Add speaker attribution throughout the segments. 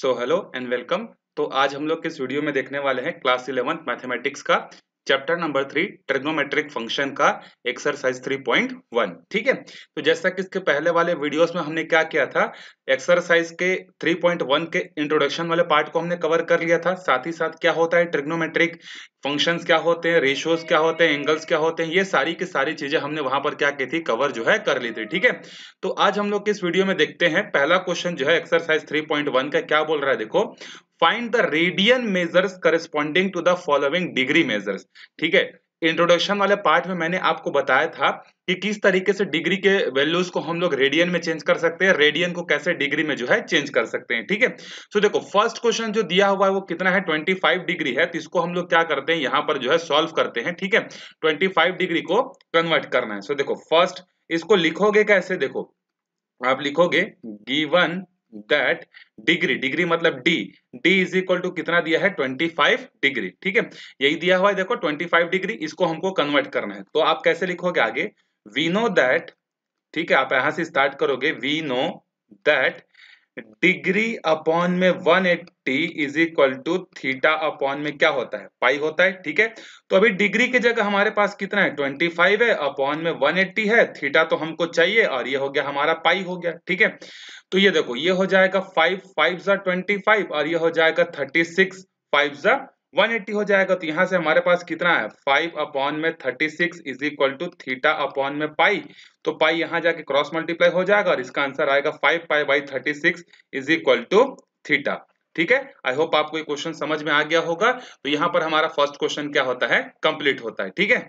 Speaker 1: so hello and welcome तो आज हम लोग किस वीडियो में देखने वाले हैं क्लास इलेवंथ मैथमेटिक्स का chapter number three trigonometric function का एक्सरसाइज थ्री पॉइंट वन ठीक है तो जैसा कि इसके पहले वाले वीडियोस में हमने क्या किया था एक्सरसाइज के थ्री पॉइंट वन के इंट्रोडक्शन वाले पार्ट को हमने कवर कर लिया था साथ ही साथ क्या होता है ट्रिग्नोमेट्रिक फंक्शंस क्या होते हैं रेशियोज क्या होते हैं एंगल्स क्या होते हैं ये सारी की सारी चीजें हमने वहां पर क्या की थी कवर जो है कर ली थी ठीक है तो आज हम लोग इस वीडियो में देखते हैं पहला क्वेश्चन जो है एक्सरसाइज 3.1 का क्या बोल रहा है देखो find the radian measures corresponding to the following degree measures ठीक है इंट्रोडक्शन वाले पार्ट में मैंने आपको बताया था कि किस तरीके से डिग्री के वैल्यूज को हम लोग रेडियन में चेंज कर सकते हैं रेडियन को कैसे डिग्री में जो है चेंज कर सकते हैं ठीक है सो देखो फर्स्ट क्वेश्चन जो दिया हुआ है वो कितना है 25 डिग्री है तो इसको हम लोग क्या करते हैं यहाँ पर जो है सॉल्व करते हैं ठीक है 25 डिग्री को कन्वर्ट करना है सो देखो फर्स्ट इसको लिखोगे कैसे देखो आप लिखोगे गिवन दैट डिग्री डिग्री मतलब D D is equal to कितना दिया है 25 डिग्री ठीक है यही दिया हुआ है देखो 25 डिग्री इसको हमको कन्वर्ट करना है तो आप कैसे लिखोगे आगे वी नो दैट ठीक है आप यहां से स्टार्ट करोगे we know that degree upon में one eighty is equal to theta upon में क्या होता है पाई होता है ठीक है तो अभी डिग्री की जगह हमारे पास कितना है ट्वेंटी फाइव है अपॉन में वन एट्टी है थीटा तो हमको चाहिए और ये हो गया हमारा पाई हो गया ठीक है तो ये देखो ये हो जाएगा फाइव फाइव जा ट्वेंटी फाइव और ये हो जाएगा thirty six five one eighty हो जाएगा तो यहाँ से हमारे पास कितना है फाइव अपॉन में thirty six is equal to theta upon में पाई तो पाई यहां जाके क्रॉस मल्टीप्लाई हो जाएगा और इसका आंसर आएगा five pi by thirty six is equal to theta ठीक है आई होप आपको ये क्वेश्चन समझ में आ गया होगा तो यहाँ पर हमारा फर्स्ट क्वेश्चन क्या होता है कंप्लीट होता है ठीक है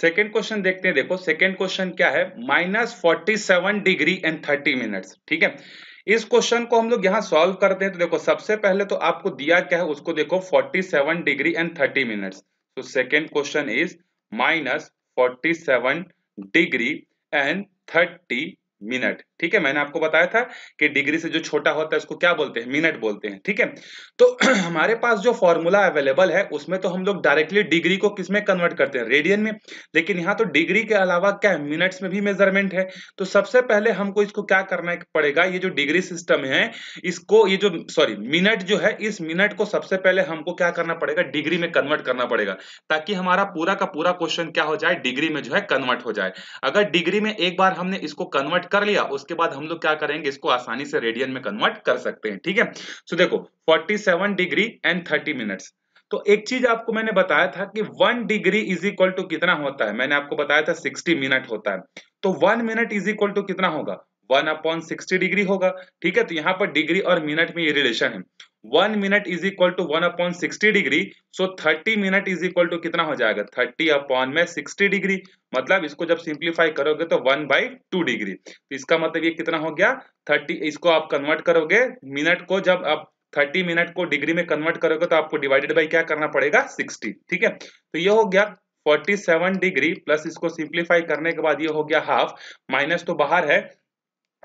Speaker 1: सेकेंड क्वेश्चन देखते हैं देखो सेकेंड क्वेश्चन क्या है minus forty seven degree and thirty minutes ठीक है इस क्वेश्चन को हम लोग यहाँ सॉल्व करते हैं तो देखो सबसे पहले तो आपको दिया क्या है उसको देखो 47 डिग्री एंड 30 मिनट्स तो second question is minus seven degree and thirty minute ठीक है मैंने आपको बताया था कि डिग्री से जो छोटा होता है उसको क्या बोलते हैं मिनट बोलते हैं ठीक है तो हमारे पास जो फॉर्मूला अवेलेबल है उसमें तो हम लोग डायरेक्टली डिग्री को किसमें कन्वर्ट करते हैं रेडियन में लेकिन यहाँ तो डिग्री के अलावा क्या है मिनट्स में भी मेजरमेंट है तो सबसे पहले हमको इसको क्या करना पड़ेगा ये जो डिग्री सिस्टम है इसको ये जो सॉरी मिनट जो है इस मिनट को सबसे पहले हमको क्या करना पड़ेगा डिग्री में कन्वर्ट करना पड़ेगा ताकि हमारा पूरा का पूरा क्वेश्चन क्या हो जाए डिग्री में जो है कन्वर्ट हो जाए अगर डिग्री में एक बार हमने इसको कन्वर्ट कर लिया उसके बाद हम लोग क्या करेंगे इसको आसानी से रेडियन में कन्वर्ट कर सकते हैं ठीक है सो देखो 47 डिग्री एंड 30 मिनट्स तो एक चीज आपको मैंने बताया था कि one degree is equal to कितना होता है मैंने आपको बताया था सिक्सटी मिनट होता है तो one minute is equal to कितना होगा वन अपॉन सिक्सटी डिग्री होगा ठीक है तो यहाँ पर डिग्री और मिनट में ये रिलेशन है one minute is equal to one upon sixty degree so thirty minute is equal to कितना हो जाएगा थर्टी अपॉन में सिक्सटी डिग्री मतलब इसको जब सिंप्लीफाई करोगे तो वन बाई टू डिग्री तो इसका मतलब ये कितना हो गया थर्टी इसको आप कन्वर्ट करोगे मिनट को जब आप थर्टी मिनट को डिग्री में कन्वर्ट करोगे तो आपको डिवाइडेड बाई क्या करना पड़ेगा सिक्सटी ठीक है तो ये हो गया 47 डिग्री प्लस इसको सिंप्लीफाई करने के बाद ये हो गया हाफ माइनस तो बाहर है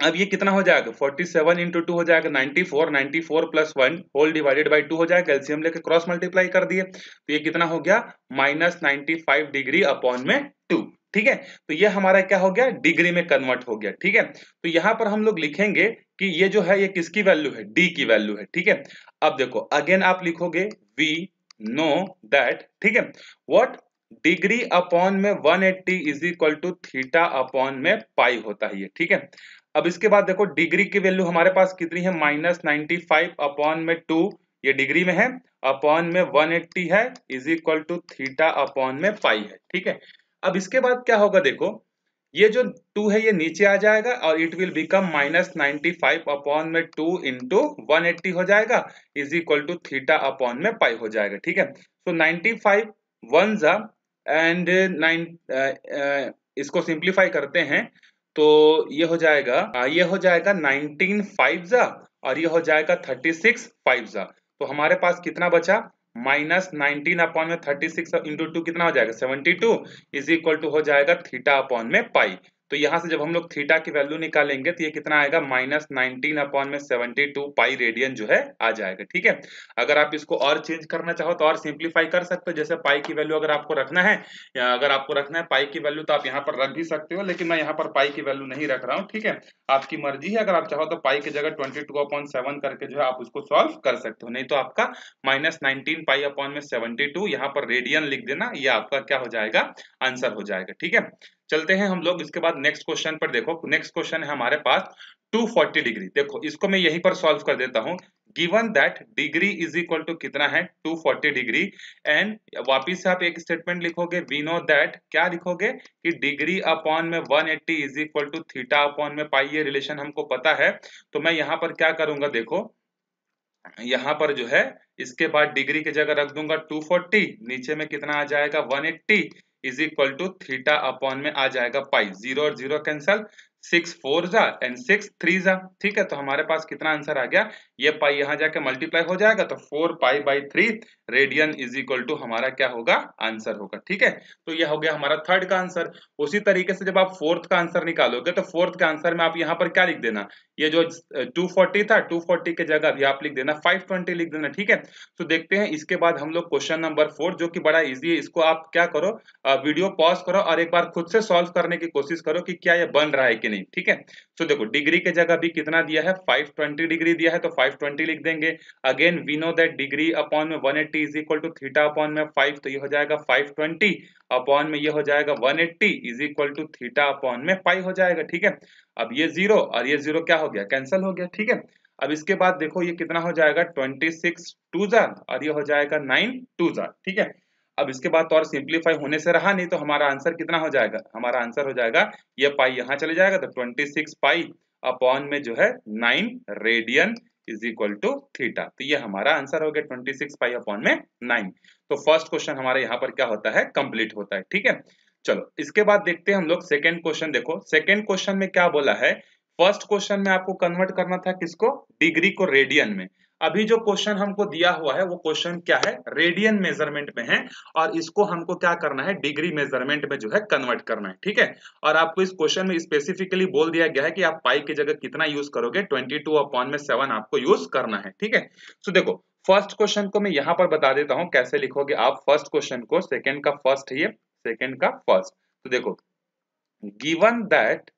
Speaker 1: अब ये कितना हो जाएगा 47 सेवन इंटू टू हो जाएगा 94 94 plus one whole divided by two हो जाएगा एल्सियम लेके क्रॉस मल्टीप्लाई कर दिए तो ये कितना हो गया माइनस नाइन्टी डिग्री अपॉन में टू ठीक है तो ये हमारा क्या हो गया डिग्री में कन्वर्ट हो गया ठीक है तो यहां पर हम लोग लिखेंगे कि ये जो है ये किसकी वैल्यू है डी की वैल्यू है ठीक है अब देखो अगेन आप लिखोगे वी नो दैट ठीक है वॉट डिग्री अपॉन में 180 eighty is equal to theta upon में पाई होता है ये ठीक है अब इसके बाद देखो डिग्री की वैल्यू हमारे पास कितनी है माइनस नाइनटी फाइव अपॉन में टू ये डिग्री में है अपॉन में एट्टी है is equal to theta upon में पाई है ठीक है अब इसके बाद क्या होगा देखो ये जो टू है ये नीचे आ जाएगा और it will become minus ninety five upon में टू इंटू वन एट्टी हो जाएगा is equal to theta upon में पाई हो जाएगा ठीक है सो नाइनटी फाइव वन जा एंड नाइन इसको सिंप्लीफाई करते हैं तो ये हो जाएगा ये हो जाएगा नाइनटीन फाइव जा और ये हो जाएगा थर्टी सिक्स फाइव जा तो हमारे पास कितना बचा माइनस नाइनटीन अपॉन में थर्टी सिक्स इंटू टू कितना हो जाएगा seventy two is equal to हो जाएगा थीटा अपॉन में पाई तो यहाँ से जब हम लोग थीटा की वैल्यू निकालेंगे तो ये कितना आएगा माइनस नाइनटीन अपॉन में सेवेंटी टू पाई रेडियन जो है आ जाएगा ठीक है अगर आप इसको और चेंज करना चाहो तो और सिंप्लीफाई कर सकते हो जैसे पाई की वैल्यू अगर आपको रखना है या अगर आपको रखना है पाई की वैल्यू तो आप यहाँ पर रख भी सकते हो लेकिन मैं यहाँ पर पाई की वैल्यू नहीं रख रहा हूँ ठीक है आपकी मर्जी है अगर आप चाहो तो पाई की जगह ट्वेंटी टू अपॉन सेवन करके जो है आप उसको सॉल्व कर सकते हो नहीं तो आपका माइनस नाइनटीन पाई अपॉन में सेवेंटी टू यहाँ पर रेडियन लिख देना ये आपका क्या हो जाएगा आंसर हो जाएगा ठीक है चलते हैं हम लोग इसके बाद नेक्स्ट क्वेश्चन पर देखो नेक्स्ट क्वेश्चन है हमारे पास 240 डिग्री देखो इसको मैं यहीं पर सॉल्व कर देता हूं given that degree is equal to कितना है 240 डिग्री एंड वापिस आप एक स्टेटमेंट लिखोगे वी नो दैट क्या लिखोगे कि डिग्री अपॉन में 180 eighty is equal to theta upon में पाई ये रिलेशन हमको पता है तो मैं यहां पर क्या करूंगा देखो यहाँ पर जो है इसके बाद डिग्री की जगह रख दूंगा 240 नीचे में कितना आ जाएगा 180 is equal to theta upon में आ जाएगा पाई जीरो और जीरो कैंसल सिक्स फोर जा एंड सिक्स थ्री जा ठीक है तो हमारे पास कितना आंसर आ गया ये पाई यहाँ जाके मल्टीप्लाई हो जाएगा तो four pi by three radian is equal to हमारा क्या होगा आंसर होगा ठीक है तो यह हो गया हमारा थर्ड का आंसर उसी तरीके से जब आप फोर्थ का आंसर निकालोगे तो फोर्थ के आंसर में आप यहाँ पर क्या लिख देना ये जो 240 था 240 के जगह भी आप लिख देना 520 लिख देना ठीक है तो देखते हैं इसके बाद हम लोग क्वेश्चन नंबर फोर जो कि बड़ा इजी है इसको आप क्या करो वीडियो पॉज करो और एक बार खुद से सॉल्व करने की कोशिश करो कि क्या यह बन रहा है कि नहीं ठीक है तो देखो डिग्री के जगह भी कितना दिया है 520 डिग्री दिया है तो 520 लिख देंगे again we know that degree upon में 180 thirty is equal to theta upon में फाइव तो यह हो जाएगा फाइव ट्वेंटी अपॉन में यह हो जाएगा one eighty is equal to theta upon में फाइव हो जाएगा ठीक है अब ये जीरो और ये जीरो क्या हो गया कैंसिल हो गया ठीक है अब इसके बाद देखो ये कितना हो जाएगा ट्वेंटी सिक्स टू जार और ये हो जाएगा नाइन टू जार ठीक है अब इसके बाद तो और सिंप्लीफाई होने से रहा नहीं तो हमारा आंसर कितना हो जाएगा हमारा आंसर हो जाएगा ये पाई यहाँ चले जाएगा तो ट्वेंटी सिक्स पाई अपॉन में जो है nine radian is equal to theta तो ये हमारा आंसर हो गया ट्वेंटी सिक्स पाई अपॉन में नाइन तो फर्स्ट क्वेश्चन हमारे यहाँ पर क्या होता है कंप्लीट होता है ठीक है चलो इसके बाद देखते हैं हम लोग सेकेंड क्वेश्चन देखो सेकेंड क्वेश्चन में क्या बोला है फर्स्ट क्वेश्चन में आपको कन्वर्ट करना था किसको डिग्री को रेडियन में अभी जो क्वेश्चन हमको दिया हुआ है वो क्वेश्चन क्या है रेडियन मेजरमेंट में है और इसको हमको क्या करना है डिग्री मेजरमेंट में जो है कन्वर्ट करना है ठीक है और आपको इस क्वेश्चन में स्पेसिफिकली बोल दिया गया है कि आप पाई की जगह कितना यूज करोगे ट्वेंटी टू अपॉन में सेवन आपको यूज करना है ठीक है तो देखो फर्स्ट क्वेश्चन को मैं यहाँ पर बता देता हूँ कैसे लिखोगे आप फर्स्ट क्वेश्चन को सेकेंड का फर्स्ट है सेकेंड का फर्स्ट तो देखो given that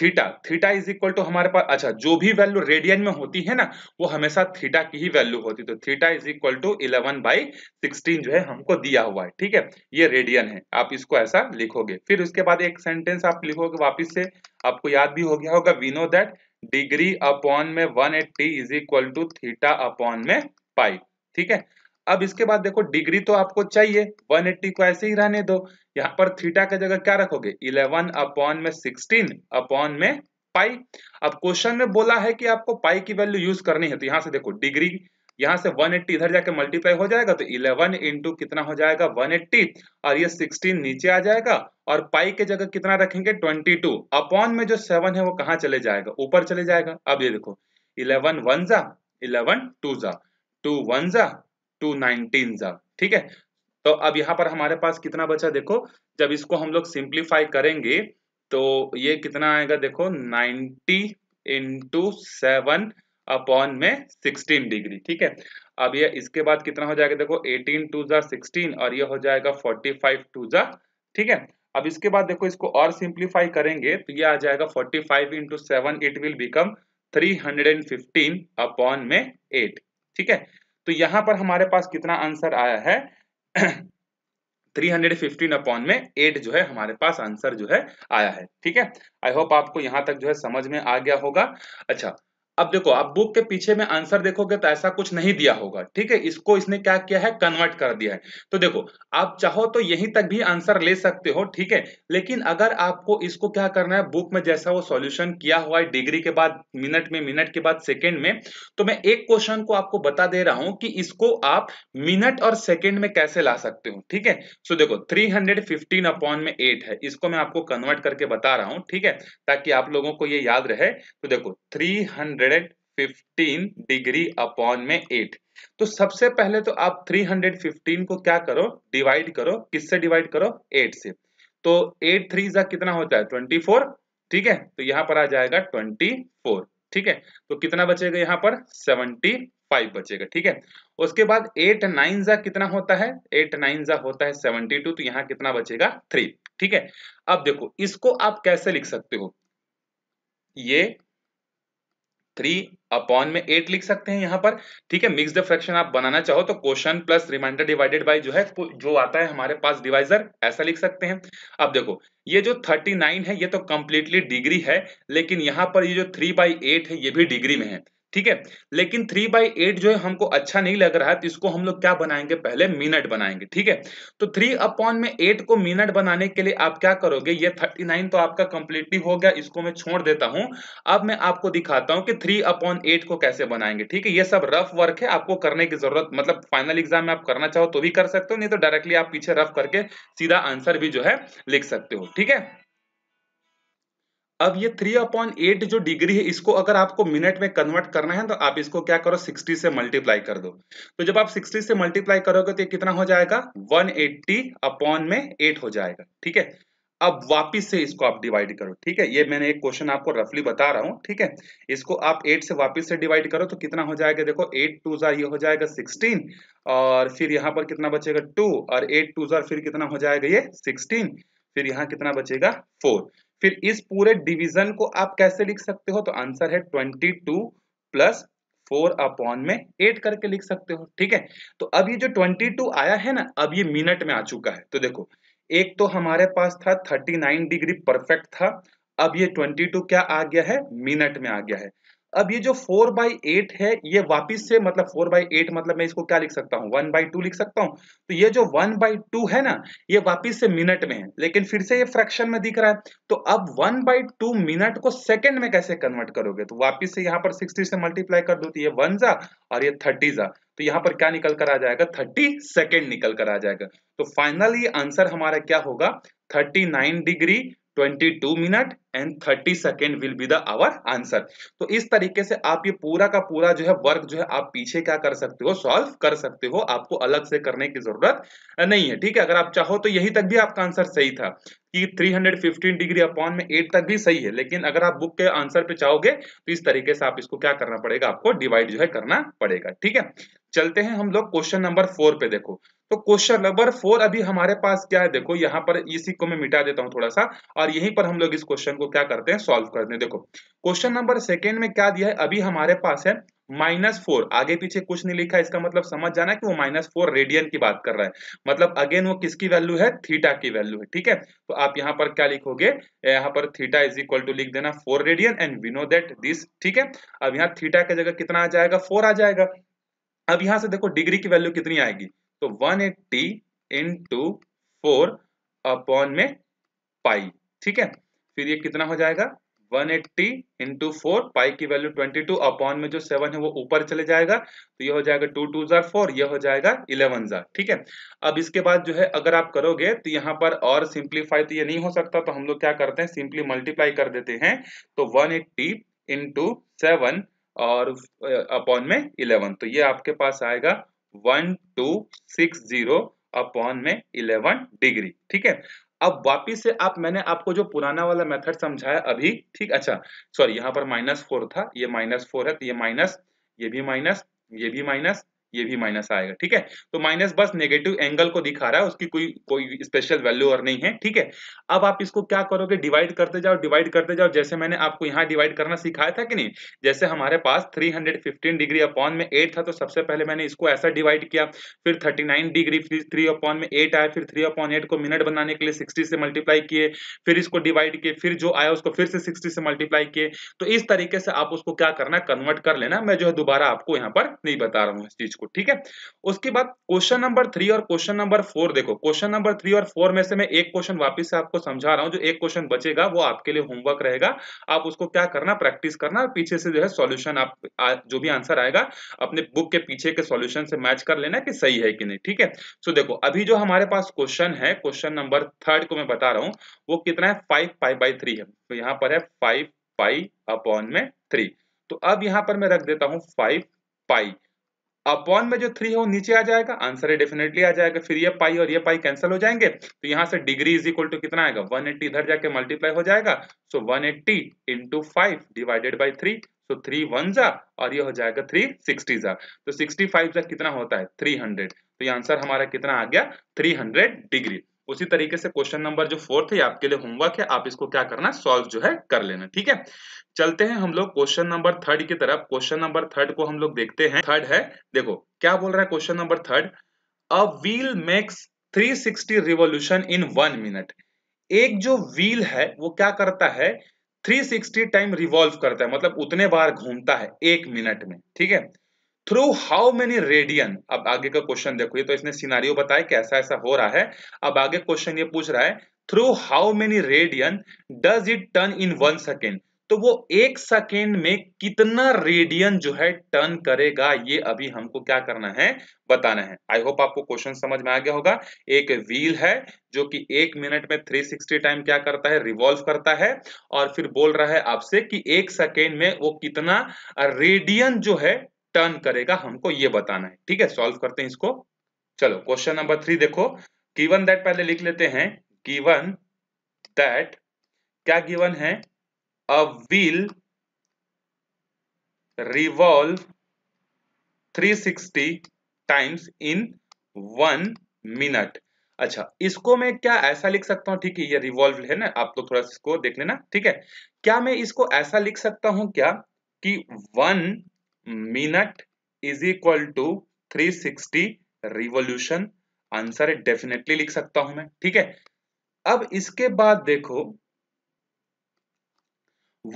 Speaker 1: theta theta is equal to हमारे पास अच्छा जो भी वैल्यू रेडियन में होती है ना वो हमेशा थीटा की ही वैल्यू होती तो theta is equal to eleven by sixteen जो है हमको दिया हुआ है ठीक है ये रेडियन है आप इसको ऐसा लिखोगे फिर उसके बाद एक सेंटेंस आप लिखोगे वापिस से आपको याद भी हो गया होगा we know that degree upon में one eighty is equal to theta upon में पाई ठीक है अब इसके बाद देखो डिग्री तो आपको चाहिए 180 को ऐसे ही रहने दो यहाँ पर थीटा का जगह क्या रखोगे 11 अपॉन में 16 अपॉन में पाई अब क्वेश्चन में बोला है कि आपको पाई की वैल्यू यूज करनी है तो यहाँ से देखो डिग्री यहाँ से 180 इधर जाके मल्टीप्लाई हो जाएगा तो 11 इंटू कितना हो जाएगा 180 और ये 16 नीचे आ जाएगा और पाई के जगह कितना रखेंगे 22 अपॉन में जो 7 है वो कहाँ चले जाएगा ऊपर चले जाएगा अब ये देखो 11 वन जा इलेवन टू जा टू वन जा टू नाइनटीन ठीक है तो अब यहाँ पर हमारे पास कितना बचा देखो जब इसको हम लोग सिंप्लीफाई करेंगे तो ये कितना आएगा देखो 90 इंटू सेवन अपॉन में 16 डिग्री ठीक है अब ये इसके बाद कितना हो जाएगा देखो 18 टू जा सिक्सटीन और ये हो जाएगा 45 टू जा ठीक है अब इसके बाद देखो इसको और सिंप्लीफाई करेंगे तो ये आ जाएगा 45 five into seven it will become 315 upon में 8 ठीक है तो यहां पर हमारे पास कितना आंसर आया है 315 अपॉन में 8 जो है हमारे पास आंसर जो है आया है ठीक है आई होप आपको यहां तक जो है समझ में आ गया होगा अच्छा अब देखो आप बुक के पीछे में आंसर देखोगे तो ऐसा कुछ नहीं दिया होगा ठीक है इसको इसने क्या किया है कन्वर्ट कर दिया है तो देखो आप चाहो तो यहीं तक भी आंसर ले सकते हो ठीक है लेकिन अगर आपको इसको क्या करना है बुक में जैसा वो सॉल्यूशन किया हुआ है डिग्री के बाद मिनट में मिनट के बाद सेकेंड में तो मैं एक क्वेश्चन को आपको बता दे रहा हूं कि इसको आप मिनट और सेकेंड में कैसे ला सकते हो ठीक है सो देखो थ्री हंड्रेड अपॉन में एट है इसको मैं आपको कन्वर्ट करके बता रहा हूं ठीक है ताकि आप लोगों को ये याद रहे तो देखो थ्री हंड्रेड 315 डिग्री अपॉन में 8 तो सबसे पहले तो आप 315 को क्या करो डिवाइड करो किससे डिवाइड करो 8 से तो 8 थ्री जा कितना होता है 24 ठीक है तो यहां पर आ जाएगा 24 ठीक है तो कितना बचेगा यहां पर 75 बचेगा ठीक है उसके बाद 8 नाइन जा कितना होता है 8 नाइन जा होता है 72 तो यहां कितना बचेगा 3 ठीक है अब देखो इसको आप कैसे लिख सकते हो ये थ्री अपॉन में एट लिख सकते हैं यहाँ पर ठीक है मिक्स द फ्रैक्शन आप बनाना चाहो तो question plus reminder divided by जो है जो आता है हमारे पास डिवाइजर ऐसा लिख सकते हैं अब देखो ये जो थर्टी नाइन है ये तो कंप्लीटली डिग्री है लेकिन यहाँ पर ये जो थ्री बाई एट है ये भी डिग्री में है ठीक है लेकिन थ्री बाई एट जो है हमको अच्छा नहीं लग रहा है तो इसको हम लोग क्या बनाएंगे पहले मिनट बनाएंगे ठीक है तो थ्री अपॉन में एट को मिनट बनाने के लिए आप क्या करोगे ये थर्टी नाइन तो आपका कंप्लीटली हो गया इसको मैं छोड़ देता हूं अब मैं आपको दिखाता हूं कि थ्री अपॉन एट को कैसे बनाएंगे ठीक है ये सब रफ वर्क है आपको करने की जरूरत मतलब फाइनल एग्जाम में आप करना चाहो तो भी कर सकते हो नहीं तो डायरेक्टली आप पीछे रफ करके सीधा आंसर भी जो है लिख सकते हो ठीक है अब ये थ्री अपॉन एट जो डिग्री है इसको अगर आपको मिनट में कन्वर्ट करना है तो आप इसको क्या करो 60 से मल्टीप्लाई कर दो तो जब आप 60 से मल्टीप्लाई करोगे तो ये कितना हो जाएगा 180 अपॉन में 8 हो जाएगा ठीक है अब वापिस से इसको आप डिवाइड करो ठीक है ये मैंने एक क्वेश्चन आपको रफली बता रहा हूं ठीक है इसको आप एट से वापिस से डिवाइड करो तो कितना हो जाएगा देखो एट टू जार ये हो जाएगा सिक्सटीन और फिर यहाँ पर कितना बचेगा टू और एट टू जार फिर कितना हो जाएगा ये सिक्सटीन फिर यहाँ कितना बचेगा फोर फिर इस पूरे डिवीजन को आप कैसे लिख सकते हो तो आंसर है twenty two plus four upon में एट करके लिख सकते हो ठीक है तो अब ये जो ट्वेंटी टू आया है ना अब ये मिनट में आ चुका है तो देखो एक तो हमारे पास था थर्टी नाइन डिग्री परफेक्ट था अब ये ट्वेंटी टू क्या आ गया है मिनट में आ गया है अब ये जो फोर बाई एट है ये वापिस से मतलब फोर बाई एट मतलब मैं इसको क्या लिख सकता हूँ वन बाई टू लिख सकता हूँ तो ये जो वन बाई टू है ना ये वापिस से मिनट में है लेकिन फिर से ये फ्रैक्शन में दिख रहा है तो अब वन बाई टू मिनट को सेकंड में कैसे कन्वर्ट करोगे तो वापिस से यहाँ पर सिक्सटी से मल्टीप्लाई कर दो तो ये वन जा और ये थर्टी जा तो यहाँ पर क्या निकल कर आ जाएगा थर्टी सेकेंड निकल कर आ जाएगा तो फाइनली आंसर हमारा क्या होगा thirty nine degree 22 minute and 30 second will be the our answer तो इस तरीके से आप ये पूरा का पूरा जो है वर्क जो है आप पीछे क्या कर सकते हो सॉल्व कर सकते हो आपको अलग से करने की जरूरत नहीं है ठीक है अगर आप चाहो तो यही तक भी आपका आंसर सही था कि 315 डिग्री अपॉन में 8 तक भी सही है लेकिन अगर आप बुक के आंसर पे चाहोगे तो इस तरीके से आप इसको क्या करना पड़ेगा आपको डिवाइड जो है करना पड़ेगा ठीक है चलते हैं हम लोग क्वेश्चन नंबर फोर पे देखो तो क्वेश्चन नंबर फोर अभी हमारे पास क्या है देखो यहाँ पर इसी को मैं मिटा देता हूँ थोड़ा सा और यहीं पर हम लोग इस क्वेश्चन को क्या करते हैं सॉल्व करते हैं देखो क्वेश्चन नंबर सेकेंड में क्या दिया है अभी हमारे पास है माइनस फोर आगे पीछे कुछ नहीं लिखा इसका मतलब समझ जाना कि वो माइनस फोर रेडियन की बात कर रहा है मतलब अगेन वो किसकी वैल्यू है थीटा की वैल्यू है ठीक है तो आप यहाँ पर क्या लिखोगे यहाँ पर थीटा इज इक्वल टू लिख देना four radian and we know that this ठीक है अब यहाँ थीटा की जगह कितना आ जाएगा फोर आ जाएगा अब यहाँ से देखो डिग्री की वैल्यू कितनी आएगी तो 180 एट्टी इंटू फोर अपॉन में पाई ठीक है फिर ये कितना हो जाएगा 180 एट्टी इंटू फोर पाई की वैल्यू 22 अपॉन में जो 7 है वो ऊपर चले जाएगा तो ये हो जाएगा टू टू जार फोर यह हो जाएगा इलेवन जार ठीक है अब इसके बाद जो है अगर आप करोगे तो यहाँ पर और सिंप्लीफाई तो ये नहीं हो सकता तो हम लोग क्या करते हैं सिंपली मल्टीप्लाई कर देते हैं तो 180 एट्टी इंटू सेवन और अपॉन में इलेवन तो ये आपके पास आएगा one two six zero upon में इलेवन डिग्री ठीक है अब वापिस से आप मैंने आपको जो पुराना वाला मेथड समझाया अभी ठीक अच्छा सॉरी यहाँ पर माइनस फोर था ये माइनस फोर है तो ये माइनस ये भी माइनस ये भी माइनस ये भी माइनस आएगा ठीक है तो माइनस बस नेगेटिव एंगल को दिखा रहा है उसकी कोई कोई स्पेशल वैल्यू और नहीं है ठीक है अब आप इसको क्या करोगे डिवाइड करते जाओ डिवाइड करते जाओ जैसे मैंने आपको यहाँ डिवाइड करना सिखाया था कि नहीं जैसे हमारे पास 315 डिग्री अपॉन में एट था तो सबसे पहले मैंने इसको ऐसा डिवाइड किया फिर 39 डिग्री फिर थ्री अपॉन में एट आया फिर थ्री अपॉन एट को मिनट बनाने के लिए सिक्सटी से मल्टीप्लाई किए फिर इसको डिवाइड किए फिर जो आया उसको फिर से सिक्सटी से मल्टीप्लाई किए तो इस तरीके से आप उसको क्या करना कन्वर्ट कर लेना मैं जो है दोबारा आपको यहाँ पर नहीं बता रहा हूँ इस चीज को ठीक है उसके बाद क्वेश्चन नंबर थ्री और क्वेश्चन नंबर फोर देखो क्वेश्चन नंबर थ्री और फोर में से मैं एक क्वेश्चन वापस से आपको समझा रहा हूं जो एक क्वेश्चन बचेगा वो आपके लिए होमवर्क रहेगा आप उसको क्या करना प्रैक्टिस करना और पीछे से जो है सोल्यूशन आप जो भी आंसर आएगा अपने बुक के पीछे के सोल्यूशन से मैच कर लेना की सही है कि नहीं ठीक है सो देखो अभी जो हमारे पास क्वेश्चन है क्वेश्चन नंबर थर्ड को मैं बता रहा हूँ वो कितना है फाइव फाइव बाई थ्री है तो यहाँ पर है फाइव पाई अपॉन में थ्री तो अब यहां पर मैं रख देता हूं फाइव पाई अपॉन में जो थ्री है वो नीचे आ जाएगा आंसर है डेफिनेटली आ जाएगा फिर ये पाई और ये पाई कैंसिल हो जाएंगे तो यहाँ से डिग्री इज इक्वल टू कितना आएगा 180 इधर जाके मल्टीप्लाई हो जाएगा so 180 eighty into five divided by three so three one जा और ये हो जाएगा थ्री सिक्सटी जा तो सिक्सटी फाइव जा कितना होता है थ्री हंड्रेड तो ये आंसर हमारा कितना आ गया थ्री हंड्रेड डिग्री उसी तरीके से क्वेश्चन नंबर जो फोर्थ है आपके लिए होमवर्क है आप इसको क्या करना सॉल्व जो है कर लेना ठीक है चलते हैं हम लोग क्वेश्चन नंबर थर्ड की तरफ क्वेश्चन नंबर थर्ड को हम लोग देखते हैं थर्ड है देखो क्या बोल रहा है question number third a wheel makes 360 revolution in one minute एक जो व्हील है वो क्या करता है 360 टाइम रिवॉल्व करता है मतलब उतने बार घूमता है एक मिनट में ठीक है थ्रू हाउ मेनी रेडियन अब आगे का क्वेश्चन देखो ये तो इसने सिनारियो बताया कैसा ऐसा हो रहा है अब आगे क्वेश्चन ये पूछ रहा है through how many radian does it turn in one second तो वो एक सेकेंड में कितना रेडियन जो है टर्न करेगा ये अभी हमको क्या करना है बताना है आई होप आपको क्वेश्चन समझ में आ गया होगा एक व्हील है जो कि एक मिनट में 360 टाइम क्या करता है रिवॉल्व करता है और फिर बोल रहा है आपसे कि एक सेकेंड में वो कितना रेडियन जो है टर्न करेगा हमको ये बताना है ठीक है सॉल्व करते हैं इसको चलो क्वेश्चन नंबर थ्री देखो गिवन दैट पहले लिख लेते हैं गिवन दैट क्या गिवन है a wheel revolve 360 times in one minute अच्छा इसको मैं क्या ऐसा लिख सकता हूं ठीक है ये रिवॉल्व है ना आप लोग तो थोड़ा सा इसको देख लेना ठीक है क्या मैं इसको ऐसा लिख सकता हूं क्या कि one minute is equal to 360 revolution answer definitely लिख सकता हूं मैं ठीक है अब इसके बाद देखो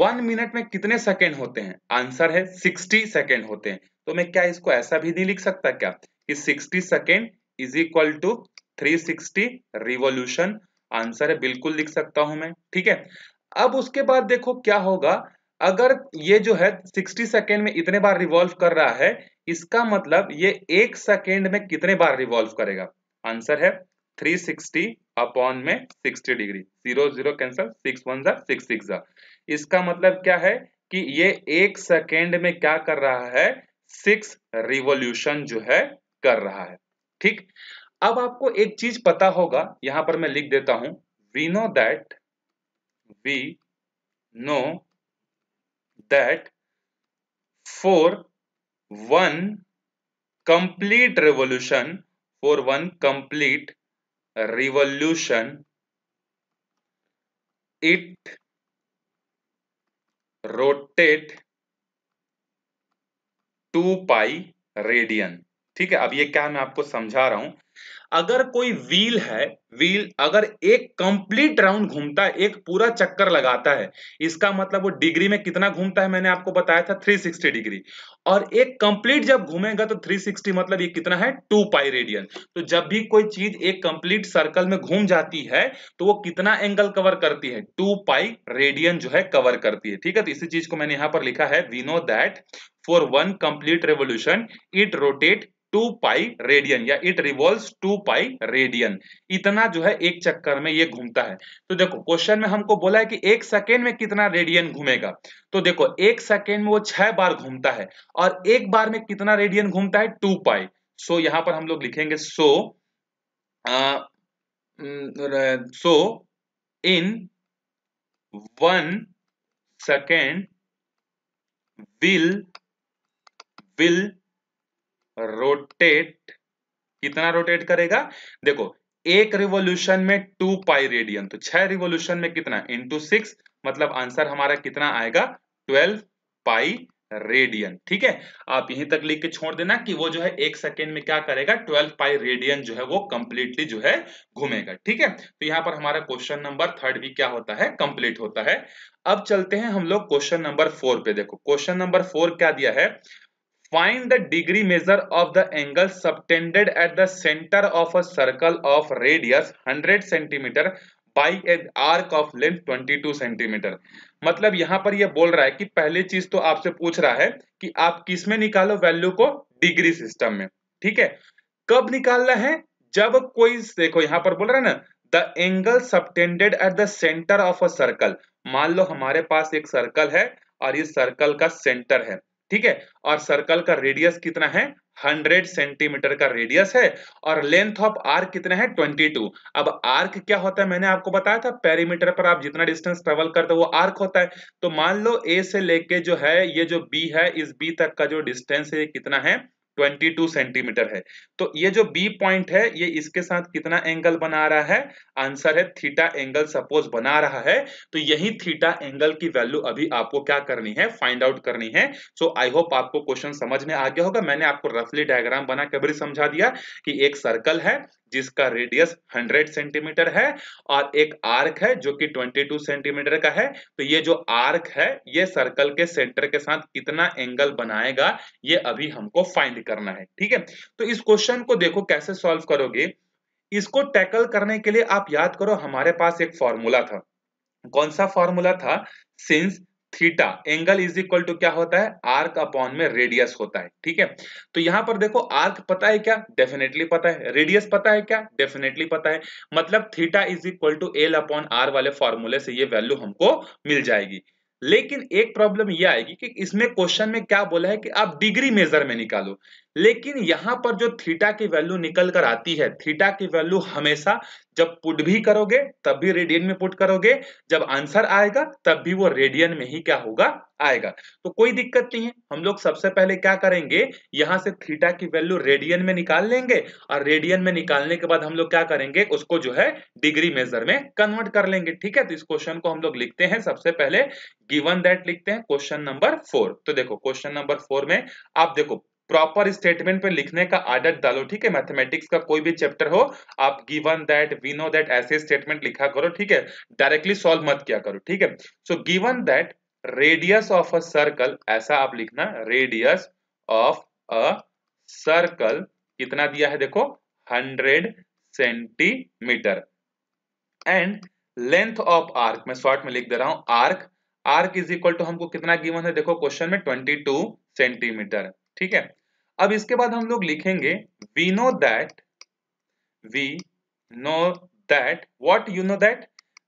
Speaker 1: वन मिनट में कितने सेकेंड होते हैं आंसर है 60 सेकेंड होते हैं तो मैं क्या इसको ऐसा भी नहीं लिख सकता क्या कि 60 second is equal to 360 revolution answer है बिल्कुल लिख सकता हूं मैं ठीक है अब उसके बाद देखो क्या होगा अगर ये जो है 60 सेकेंड में इतने बार रिवॉल्व कर रहा है इसका मतलब ये एक सेकेंड में कितने बार रिवॉल्व करेगा आंसर है 360 अपॉन में 60 degree zero zero cancer six one six six इसका मतलब क्या है कि ये एक सेकेंड में क्या कर रहा है सिक्स रिवोल्यूशन जो है कर रहा है ठीक अब आपको एक चीज पता होगा यहां पर मैं लिख देता हूं we know that we know that for one complete revolution, for one complete revolution, it rotate 2 pi radian ठीक है अब ये क्या मैं आपको समझा रहा हूं अगर कोई व्हील है व्हील अगर एक कंप्लीट राउंड घूमता है एक पूरा चक्कर लगाता है इसका मतलब वो डिग्री में कितना घूमता है मैंने आपको बताया था 360 डिग्री और एक कंप्लीट जब घूमेगा तो 360 मतलब ये कितना है टू पाई रेडियन तो जब भी कोई चीज एक कंप्लीट सर्कल में घूम जाती है तो वो कितना एंगल कवर करती है टू पाई रेडियन जो है कवर करती है ठीक है तो इसी चीज को मैंने यहां पर लिखा है we know that for one complete revolution it rotate two pi radian या it revolve two pi radian इतना जो है एक चक्कर में ये घूमता है तो देखो क्वेश्चन में हमको बोला है कि एक सेकेंड में कितना रेडियन घूमेगा तो देखो एक सेकेंड में वो छह बार घूमता है और एक बार में कितना रेडियन घूमता है टू पाई सो so, यहां पर हम लोग लिखेंगे so so in one second will will rotate कितना रोटेट करेगा देखो एक रिवोल्यूशन में टू पाई रेडियन तो छह रिवोल्यूशन में कितना इंटू सिक्स मतलब आंसर हमारा कितना आएगा ट्वेल्व पाई रेडियन ठीक है आप यहीं तक लिख के छोड़ देना कि वो जो है एक सेकेंड में क्या करेगा ट्वेल्व पाई रेडियन जो है वो कंप्लीटली जो है घूमेगा ठीक है तो यहाँ पर हमारा क्वेश्चन नंबर थर्ड भी क्या होता है कंप्लीट होता है अब चलते हैं हम लोग क्वेश्चन नंबर फोर पे देखो क्वेश्चन नंबर फोर क्या दिया है the degree measure of the angle angle at the centre of a circle of radius hundred 100 by a arc of length twenty 22 centimetre मतलब यहां पर यह बोल रहा है कि पहली चीज तो आपसे पूछ रहा है कि आप किस में निकालो वैल्यू को डिग्री सिस्टम में ठीक है कब निकालना है जब कोई देखो यहाँ पर बोल रहा है ना the angle subtended at the centre of a circle मान लो हमारे पास एक सर्कल है और इस सर्कल का सेंटर है ठीक है और सर्कल का रेडियस कितना है 100 सेंटीमीटर का रेडियस है और लेंथ ऑफ आर्क कितना है 22 अब आर्क क्या होता है मैंने आपको बताया था पेरीमीटर पर आप जितना डिस्टेंस ट्रेवल करते हो वो आर्क होता है तो मान लो ए से लेके जो है ये जो बी है इस बी तक का जो डिस्टेंस है ये कितना है 22 सेंटीमीटर है तो ये जो बी पॉइंट है ये इसके साथ कितना एंगल बना रहा है आंसर है थीटा एंगल सपोज बना रहा है तो यही थीटा एंगल की वैल्यू अभी आपको क्या करनी है फाइंड आउट करनी है सो आई होप आपको क्वेश्चन समझ में आ गया होगा मैंने आपको रफली डायग्राम बना के भी समझा दिया कि एक सर्कल है जिसका रेडियस 100 सेंटीमीटर है और एक आर्क है जो कि 22 सेंटीमीटर का है तो ये जो आर्क है ये सर्कल के सेंटर के साथ कितना एंगल बनाएगा ये अभी हमको फाइंड करना है ठीक है तो इस क्वेश्चन क्वेश्चन को देखो कैसे सॉल्व करोगे इसको टैकल करने के लिए आप याद करो हमारे पास एक फॉर्मूला था कौन सा फॉर्मूला था since theta angle is equal to क्या होता है आर्क अपॉन में रेडियस होता है ठीक है तो यहां पर देखो आर्क पता है क्या डेफिनेटली पता है रेडियस पता है क्या डेफिनेटली पता है मतलब theta is equal to L upon R वाले फॉर्मूले से ये वैल्यू हमको मिल जाएगी लेकिन एक प्रॉब्लम ये आएगी कि इसमें क्वेश्चन में क्या बोला है कि आप डिग्री मेजर में निकालो लेकिन यहां पर जो थीटा की वैल्यू निकल कर आती है थीटा की वैल्यू हमेशा जब पुट भी करोगे तब भी रेडियन में पुट करोगे जब आंसर आएगा तब भी वो रेडियन में ही क्या होगा आएगा तो कोई दिक्कत नहीं है हम लोग सबसे पहले क्या करेंगे यहां से थीटा की वैल्यू रेडियन में निकाल लेंगे और रेडियन में निकालने के बाद हम लोग क्या करेंगे उसको जो है डिग्री मेजर में कन्वर्ट कर लेंगे ठीक है तो इस क्वेश्चन को हम लोग लिखते हैं सबसे पहले गिवन दैट लिखते हैं क्वेश्चन नंबर फोर तो देखो क्वेश्चन नंबर फोर में आप देखो प्रॉपर स्टेटमेंट पे लिखने का आदत डालो ठीक है मैथमेटिक्स का कोई भी चैप्टर हो आप given that we know that ऐसे स्टेटमेंट लिखा करो ठीक है डायरेक्टली सॉल्व मत किया करो ठीक है so given that radius of a circle ऐसा आप लिखना रेडियस ऑफ अ सर्कल कितना दिया है देखो 100 centimetre and length of arc मैं शॉर्ट में लिख दे रहा हूं arc arc is equal to हमको कितना गिवन है देखो क्वेश्चन में 22 सेंटीमीटर ठीक है अब इसके बाद हम लोग लिखेंगे we know that we know that what you know that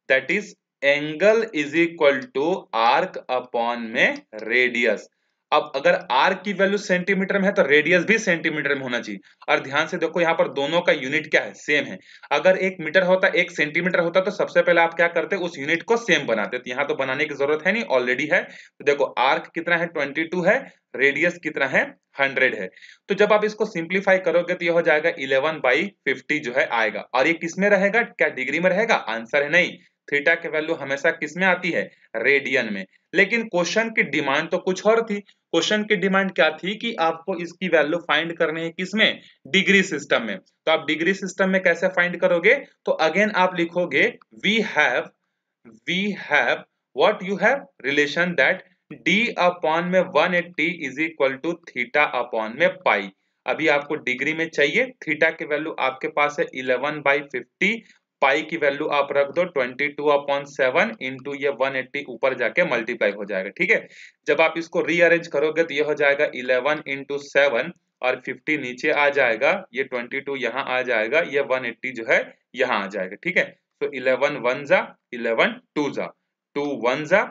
Speaker 1: that is angle is equal to arc upon में रेडियस अब अगर आर की वैल्यू सेंटीमीटर में है तो रेडियस भी सेंटीमीटर में होना चाहिए और ध्यान से देखो यहाँ पर दोनों का यूनिट क्या है सेम है अगर एक मीटर होता एक सेंटीमीटर होता तो सबसे पहले आप क्या करते उस यूनिट को सेम बनाते तो यहाँ तो बनाने की जरूरत है नहीं ऑलरेडी है तो देखो आर्क कितना है ट्वेंटी टू है रेडियस कितना है हंड्रेड है तो जब आप इसको सिंप्लीफाई करोगे तो यह हो जाएगा इलेवन बाई फिफ्टी जो है आएगा और ये किसमें रहेगा क्या डिग्री में रहेगा आंसर है नहीं थीटा की वैल्यू हमेशा किस में आती है रेडियन में लेकिन क्वेश्चन की डिमांड तो कुछ और थी क्वेश्चन की डिमांड क्या थी कि आपको इसकी वैल्यू फाइंड करनी है किसमें डिग्री सिस्टम में तो आप डिग्री सिस्टम में कैसे फाइंड करोगे तो अगेन आप लिखोगे we have we have what you have relation that D upon में one eighty is equal to theta upon में पाई अभी आपको डिग्री में चाहिए थीटा की वैल्यू आपके पास है इलेवन बाई फिफ्टी पाई की वैल्यू आप रख दो 22 टू अपॉन सेवन इंटू ये 180 ऊपर जाके मल्टीप्लाई हो जाएगा ठीक है जब आप इसको रीअरेंज करोगे तो यह हो जाएगा 11 इंटू सेवन और 50 नीचे आ जाएगा ये 22 टू यहाँ आ जाएगा ये 180 जो है यहाँ आ जाएगा ठीक है तो 11 वन जा इलेवन टू जा टू वन जा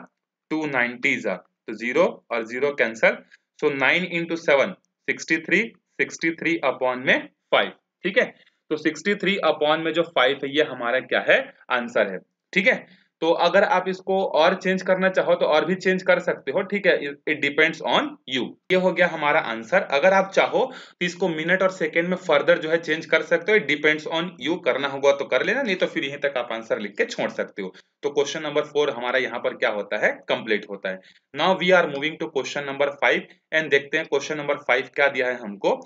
Speaker 1: टू नाइनटी जा तो जीरो और zero cancel so nine into seven sixty three sixty three upon में फाइव ठीक है तो 63 अपॉन में जो 5 है ये हमारा क्या है आंसर है ठीक है तो अगर आप इसको और चेंज करना चाहो तो और भी चेंज कर सकते हो ठीक है इट डिपेंड्स ऑन यू ये हो गया हमारा आंसर अगर आप चाहो तो इसको मिनट और सेकेंड में फर्दर जो है चेंज कर सकते हो इट डिपेंड्स ऑन यू करना होगा तो कर लेना नहीं तो फिर यहीं तक आप आंसर लिख के छोड़ सकते हो तो क्वेश्चन नंबर फोर हमारा यहाँ पर क्या होता है कंप्लीट होता है now we are moving to question number five and देखते हैं क्वेश्चन नंबर फाइव क्या दिया है हमको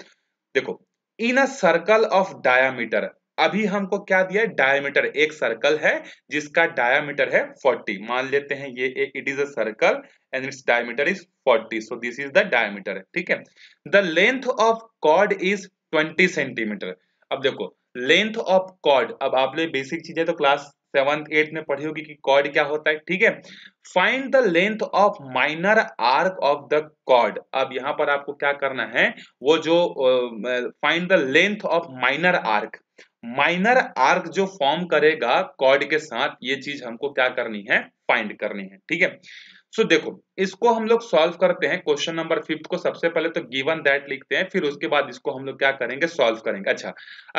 Speaker 1: देखो in a circle of diameter अभी हमको क्या दिया है डायामीटर एक सर्कल है जिसका डायामीटर है 40 मान लेते हैं ये it is a circle and its diameter is 40 so this is the diameter ठीक है the length of chord is 20 centimetre अब देखो लेंथ ऑफ कॉर्ड अब आप लोग बेसिक चीजें तो क्लास सेवंथ एट में पढ़ी होगी कि कॉर्ड क्या होता है ठीक है find the length of minor arc of the chord अब यहां पर आपको क्या करना है वो जो find the length of minor arc minor arc जो फॉर्म करेगा कॉर्ड के साथ ये चीज हमको क्या करनी है फाइंड करनी है ठीक है सो so, देखो इसको हम लोग सॉल्व करते हैं क्वेश्चन नंबर फिफ्थ को सबसे पहले तो गिवन दैट लिखते हैं फिर उसके बाद इसको हम लोग क्या करेंगे सॉल्व करेंगे अच्छा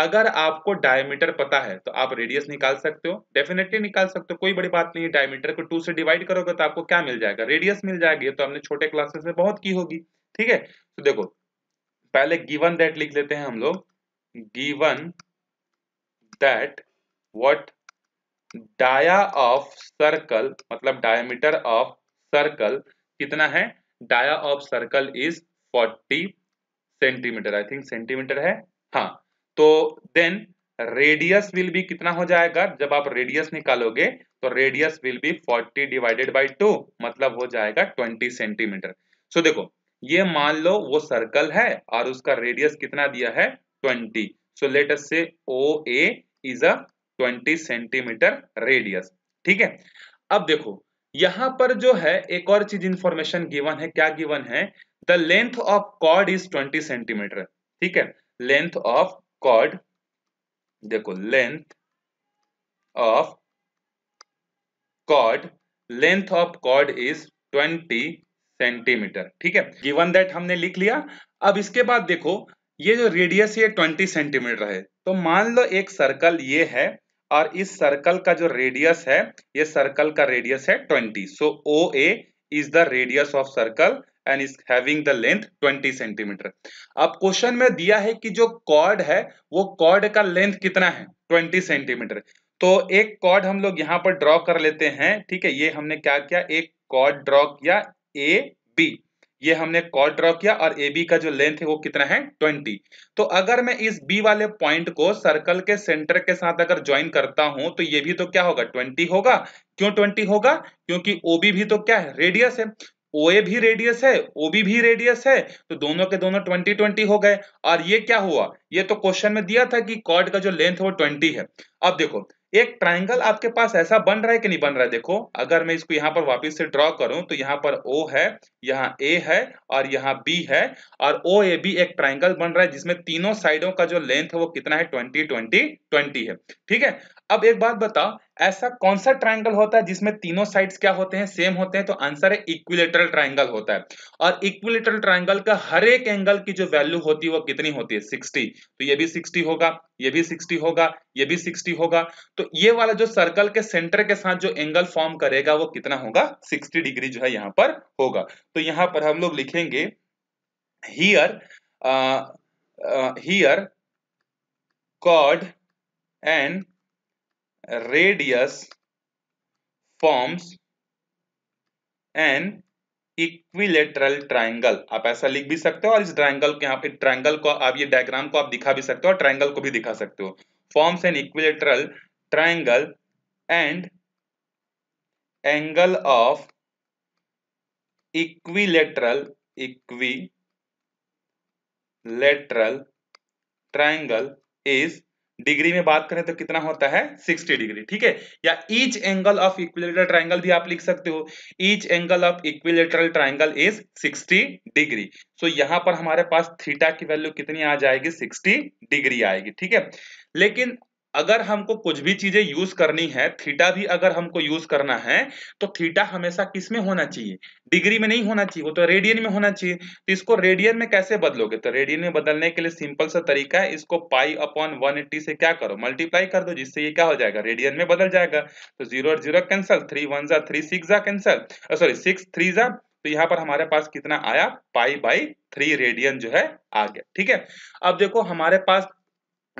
Speaker 1: अगर आपको डायमीटर पता है तो आप रेडियस निकाल सकते हो डेफिनेटली निकाल सकते हो कोई बड़ी बात नहीं है डायमीटर को टू से डिवाइड करोगे तो आपको क्या मिल जाएगा रेडियस मिल जाएगी तो हमने छोटे क्लासेस में बहुत की होगी ठीक है तो देखो पहले गिवन दैट लिख लेते हैं हम लोग given that what dia of circle मतलब डायमीटर ऑफ सर्कल कितना है dia of circle is 40 centimetre I think centimetre है हाँ तो देन रेडियस विल भी कितना हो जाएगा जब आप रेडियस निकालोगे तो radius will be 40 divided by two मतलब हो जाएगा 20 सेंटीमीटर सो देखो ये मान लो वो सर्कल है और उसका रेडियस कितना दिया है 20 सो let us say O A is a 20 centimetre radius ठीक है अब देखो यहां पर जो है एक और चीज इंफॉर्मेशन गिवन है क्या गिवन है the length of chord is 20 centimetre ठीक है लेंथ ऑफ कॉर्ड देखो length of chord length of chord is 20 centimetre ठीक है गिवन दैट हमने लिख लिया अब इसके बाद देखो ये जो रेडियस ये 20 सेंटीमीटर है तो मान लो एक सर्कल ये है और इस सर्कल का जो रेडियस है ये सर्कल का रेडियस है 20 so O A is the radius of circle and is having the length 20 centimetre अब क्वेश्चन में दिया है कि जो कॉर्ड है वो कॉर्ड का लेंथ कितना है 20 सेंटीमीटर तो एक कॉर्ड हम लोग यहां पर ड्रॉ कर लेते हैं ठीक है ये हमने क्या किया एक कॉर्ड ड्रॉ किया ए बी ये हमने कॉर्ड ड्रॉ किया और ए बी का जो लेंथ है वो कितना है ट्वेंटी तो अगर मैं इस बी वाले पॉइंट को सर्कल के सेंटर के साथ अगर ज्वाइन करता हूं तो ये भी तो क्या होगा ट्वेंटी होगा क्यों ट्वेंटी होगा क्योंकि ओ बी भी तो क्या है रेडियस है ओ ए भी रेडियस है ओ बी भी रेडियस है तो दोनों के दोनों ट्वेंटी ट्वेंटी हो गए और ये क्या हुआ ये तो क्वेश्चन में दिया था कि कॉर्ड का जो लेंथ है वो ट्वेंटी है अब देखो एक ट्राइंगल आपके पास ऐसा बन रहा है कि नहीं बन रहा है देखो अगर मैं इसको यहाँ पर वापस से ड्रॉ करूं तो यहाँ पर ओ है यहाँ ए है और यहाँ बी है और ओ ए बी एक ट्राइंगल बन रहा है जिसमें तीनों साइडों का जो लेंथ है वो कितना है ट्वेंटी ट्वेंटी ट्वेंटी है ठीक है अब एक बात बताओ ऐसा कौन सा ट्राइंगल होता है जिसमें तीनों साइड्स क्या होते हैं सेम होते हैं तो आंसर है इक्विलेटरल ट्राइंगल होता है और इक्विलेटरल ट्राइंगल का हर एक एंगल की जो वैल्यू होती है वो कितनी होती है 60 तो ये भी 60 होगा ये भी 60 होगा ये भी 60 होगा तो ये वाला जो सर्कल के सेंटर के साथ जो एंगल फॉर्म करेगा वो कितना होगा सिक्सटी डिग्री जो है यहाँ पर होगा तो यहाँ पर हम लोग लिखेंगे हियर हियर कॉड and radius forms an equilateral triangle आप ऐसा लिख भी सकते हो और इस ट्राइंगल को यहाँ पे ट्राइंगल को आप ये डायग्राम को आप दिखा भी सकते हो और ट्राइंगल को भी दिखा सकते हो forms an equilateral triangle and angle of equilateral lateral triangle is degree में बात करें तो कितना होता है 60 डिग्री ठीक है या each angle of equilateral triangle भी आप लिख सकते हो each angle of equilateral triangle is 60 degree so यहां पर हमारे पास थीटा की वैल्यू कितनी आ जाएगी 60 डिग्री आएगी ठीक है लेकिन अगर हमको कुछ भी चीजें यूज करनी है थीटा भी अगर हमको यूज करना है तो थीटा हमेशा किस में होना चाहिए डिग्री में नहीं होना चाहिए वो तो रेडियन में होना चाहिए तो इसको रेडियन में कैसे बदलोगे तो रेडियन में बदलने के लिए सिंपल सा तरीका है इसको पाई अपॉन वन एट्टी से क्या करो मल्टीप्लाई कर दो जिससे ये क्या हो जाएगा रेडियन में बदल जाएगा तो जीरो और जीरो कैंसल थ्री वन जा थ्री सिक्स जा कैंसल सॉरी सिक्स थ्री जा तो यहाँ पर हमारे पास कितना आया पाई बाई थ्री रेडियन जो है आ गया ठीक है अब देखो हमारे पास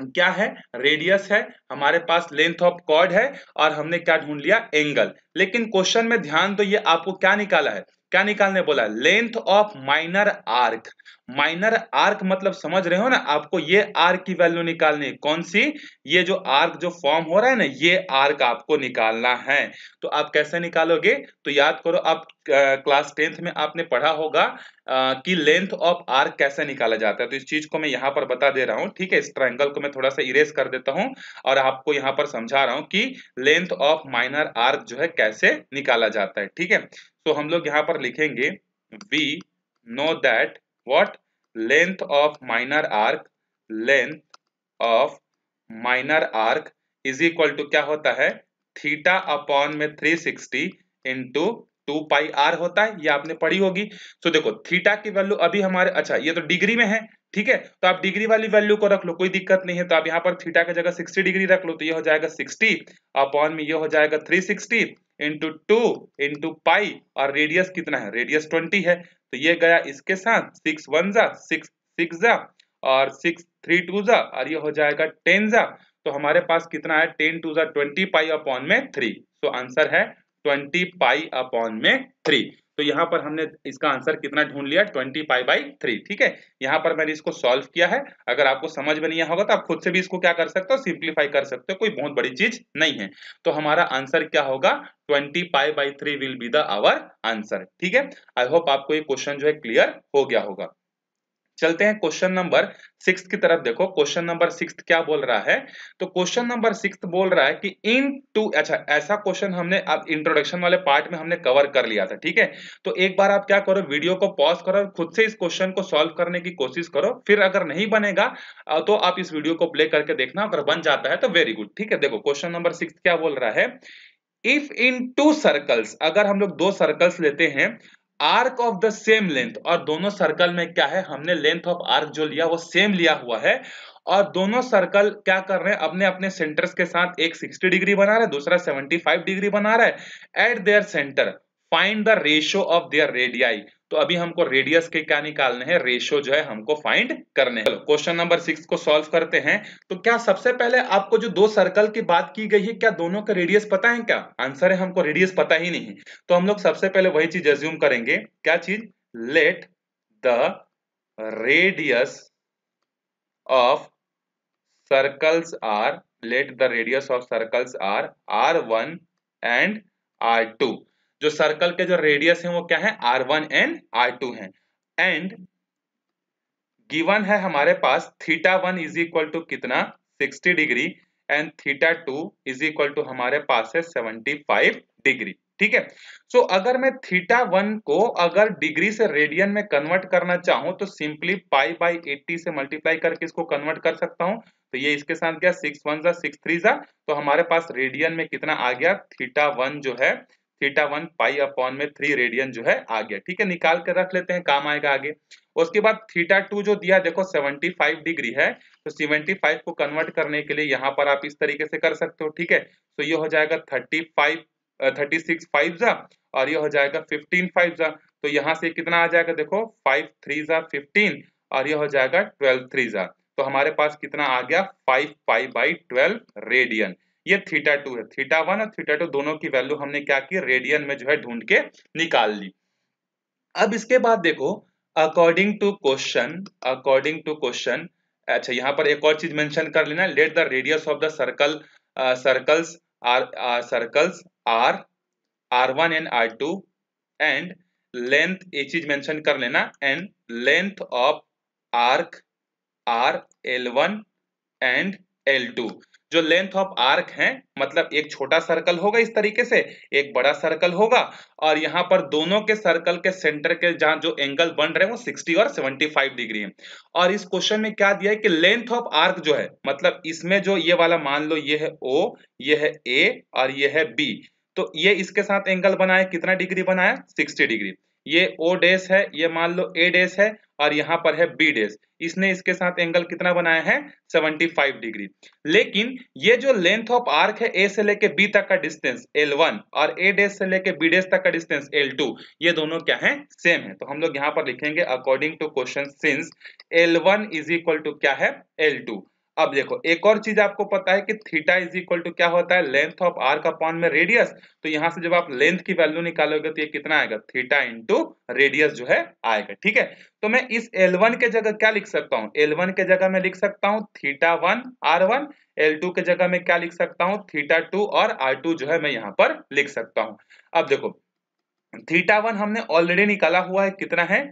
Speaker 1: क्या है रेडियस है हमारे पास लेंथ ऑफ कॉर्ड है और हमने क्या ढूंढ लिया एंगल लेकिन क्वेश्चन में ध्यान तो ये आपको क्या निकाला है क्या निकालने बोला length of minor arc minor arc मतलब समझ रहे हो ना आपको ये आर्क की वैल्यू निकालनी है कौन सी ये जो आर्क जो फॉर्म हो रहा है ना ये आर्क आपको निकालना है तो आप कैसे निकालोगे तो याद करो आप क्लास टेंथ में आपने पढ़ा होगा आ, कि लेंथ ऑफ आर्क कैसे निकाला जाता है तो इस चीज को मैं यहाँ पर बता दे रहा हूँ ठीक है इस ट्राइंगल को मैं थोड़ा सा इरेज कर देता हूँ और आपको यहाँ पर समझा रहा हूँ कि लेंथ ऑफ माइनर आर्क जो है कैसे निकाला जाता है ठीक है तो हम लोग यहां पर लिखेंगे we know that what length of minor arc length of minor arc is equal to क्या होता है थीटा अपॉन में 360 sixty into two pi r होता है ये आपने पढ़ी होगी तो देखो थीटा की वैल्यू अभी हमारे अच्छा ये तो डिग्री में है ठीक है तो आप डिग्री वाली वैल्यू को रख लो कोई दिक्कत नहीं है तो आप यहाँ पर थीटा की जगह 60 डिग्री रख लो तो ये हो जाएगा 60 अपॉन में ये हो जाएगा 360 इंटू टू इंटू पाई और रेडियस कितना है रेडियस ट्वेंटी है तो ये गया इसके साथ सिक्स वन जा सिक्स सिक्स जा और सिक्स थ्री टू जा और ये हो जाएगा टेन जा तो हमारे पास कितना है टेन टू जा ट्वेंटी पाई अपॉन में थ्री सो आंसर है ट्वेंटी पाई अपॉन में थ्री तो यहां पर हमने इसका आंसर कितना ढूंढ लिया ट्वेंटी पाई बाई थ्री ठीक है यहां पर मैंने इसको सॉल्व किया है अगर आपको समझ में नहीं होगा तो आप खुद से भी इसको क्या कर सकते हो सिंप्लीफाई कर सकते हो कोई बहुत बड़ी चीज नहीं है तो हमारा आंसर क्या होगा twenty pi by three will be the our answer ठीक है आई होप आपको ये क्वेश्चन जो है क्लियर हो गया होगा चलते हैं क्वेश्चन नंबर सिक्स की तरफ देखो क्वेश्चन नंबर सिक्स क्या बोल रहा है तो क्वेश्चन नंबर सिक्स बोल रहा है कि इन टू अच्छा ऐसा क्वेश्चन हमने अब इंट्रोडक्शन वाले पार्ट में हमने कवर कर लिया था ठीक है तो एक बार आप क्या करो वीडियो को पॉज करो और खुद से इस क्वेश्चन को सॉल्व करने की कोशिश करो फिर अगर नहीं बनेगा तो आप इस वीडियो को प्ले करके देखना अगर बन जाता है तो वेरी गुड ठीक है देखो क्वेश्चन नंबर सिक्स क्या बोल रहा है इफ इन टू सर्कल्स अगर हम लोग दो सर्कल्स लेते हैं arc of the same length और दोनों सर्कल में क्या है हमने लेंथ ऑफ आर्क जो लिया वो सेम लिया हुआ है और दोनों सर्कल क्या कर रहे हैं अपने अपने सेंटर्स के साथ एक 60 डिग्री बना रहा है दूसरा 75 डिग्री बना रहा है at their centre find the ratio of their radii तो अभी हमको रेडियस के क्या निकालने हैं रेशियो जो है हमको फाइंड करने हैं क्वेश्चन नंबर सिक्स को सॉल्व करते हैं तो क्या सबसे पहले आपको जो दो सर्कल की बात की गई है क्या दोनों का रेडियस पता है क्या आंसर है हमको रेडियस पता ही नहीं तो हम लोग सबसे पहले वही चीज एज्यूम करेंगे क्या चीज let the radius of circles are let the radius of circles are r one and r two जो सर्कल के जो रेडियस है वो क्या है r one and r two है एंड गिवन है हमारे पास theta one is equal to कितना 60 degree and theta two is equal to हमारे पास है 75 डिग्री ठीक है सो अगर मैं थीटा वन को अगर डिग्री से रेडियन में कन्वर्ट करना चाहूं तो सिंपली पाई बाई 80 से मल्टीप्लाई करके इसको कन्वर्ट कर सकता हूं तो ये इसके साथ गया सिक्स वन जा सिक्स थ्री जा तो हमारे पास रेडियन में कितना आ गया थीटा वन जो है थीटा वन पाई अपॉन में थ्री रेडियन जो है आ गया ठीक है निकाल कर रख लेते हैं काम आएगा आगे उसके बाद थीटा टू जो दिया देखो सेवेंटी फाइव डिग्री है तो सेवेंटी फाइव को कन्वर्ट करने के लिए यहाँ पर आप इस तरीके से कर सकते हो ठीक है तो ये हो जाएगा thirty five thirty six five जा और ये हो जाएगा फिफ्टीन फाइव जा तो यहाँ से कितना आ जाएगा देखो फाइव थ्री जा फिफ्टीन और ये हो जाएगा ट्वेल्व थ्री जा तो हमारे पास कितना आ गया five five by twelve radian ये थीटा टू है थीटा वन और थीटा टू दोनों की वैल्यू हमने क्या की रेडियन में जो है ढूंढ के निकाल ली अब इसके बाद देखो according to question according to question अच्छा यहाँ पर एक और चीज मेंशन कर लेना let the radius of the circle circles are circles are r one and r two and length ये चीज मेंशन कर लेना and length of arc are l one and l two जो लेंथ ऑफ आर्क है मतलब एक छोटा circle होगा इस तरीके से एक बड़ा सर्कल होगा और यहाँ पर दोनों के सर्कल के सेंटर के जहां जो एंगल बन रहे हैं वो 60 और 75 डिग्री है और इस क्वेश्चन में क्या दिया है कि लेंथ ऑफ आर्क जो है मतलब इसमें जो ये वाला मान लो ये है ओ ये है ए और ये है बी तो ये इसके साथ एंगल बनाया कितना डिग्री बनाया सिक्सटी डिग्री ये ओ डेस है ये मान लो ए डेस है और यहां पर है बी डेस इसने इसके साथ एंगल कितना बनाया है 75 डिग्री लेकिन ये जो लेंथ ऑफ आर्क है ए से लेके बी तक का डिस्टेंस एल वन और ए डेस से लेके बी डेस तक का डिस्टेंस एल टू ये दोनों क्या है सेम है तो हम लोग यहाँ पर लिखेंगे according to question since l one is equal to क्या है टू अब देखो एक और चीज आपको पता है कि थीटा इज इक्वल टू क्या होता है लेंथ ऑफ आर्क अपॉन में रेडियस तो यहां से जब आप लेंथ की वैल्यू निकालोगे तो ये कितना आएगा थीटा इंटू रेडियस जो है आएगा ठीक है तो मैं इस L1 के जगह क्या लिख सकता हूँ L1 के जगह मैं लिख सकता हूँ theta one r one l के जगह मैं क्या लिख सकता हूँ थीटा टू और आर जो है मैं यहाँ पर लिख सकता हूँ अब देखो थीटा वन हमने ऑलरेडी निकाला हुआ है कितना है